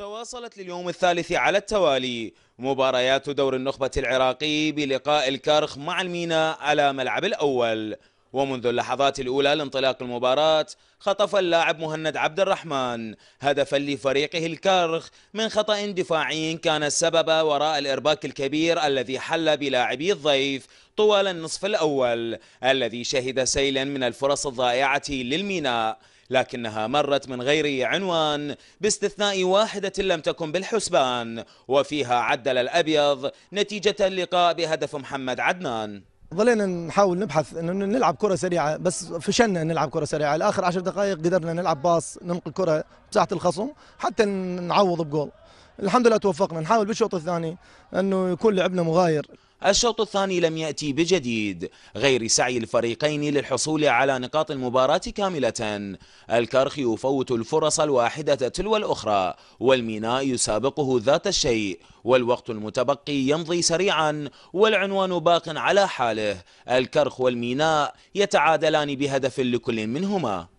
تواصلت لليوم الثالث على التوالي مباريات دور النخبة العراقي بلقاء الكرخ مع الميناء على ملعب الأول ومنذ اللحظات الأولى لانطلاق المباراة خطف اللاعب مهند عبد الرحمن هدفا لفريقه الكرخ من خطأ دفاعي كان السبب وراء الإرباك الكبير الذي حل بلاعبي الضيف طوال النصف الأول الذي شهد سيلا من الفرص الضائعة للميناء لكنها مرت من غير عنوان باستثناء واحدة لم تكن بالحسبان وفيها عدل الأبيض نتيجة اللقاء بهدف محمد عدنان ظلينا نحاول نبحث انه نلعب كره سريعه بس فشلنا نلعب كره سريعه لاخر عشر دقائق قدرنا نلعب باص ننقل كره بساحه الخصم حتى نعوض بجول الحمد لله توفقنا نحاول بالشوط الثاني انه يكون لعبنا مغاير الشوط الثاني لم يأتي بجديد غير سعي الفريقين للحصول على نقاط المباراة كاملة الكرخ يفوت الفرص الواحدة تلو الأخرى والميناء يسابقه ذات الشيء والوقت المتبقي يمضي سريعا والعنوان باق على حاله الكرخ والميناء يتعادلان بهدف لكل منهما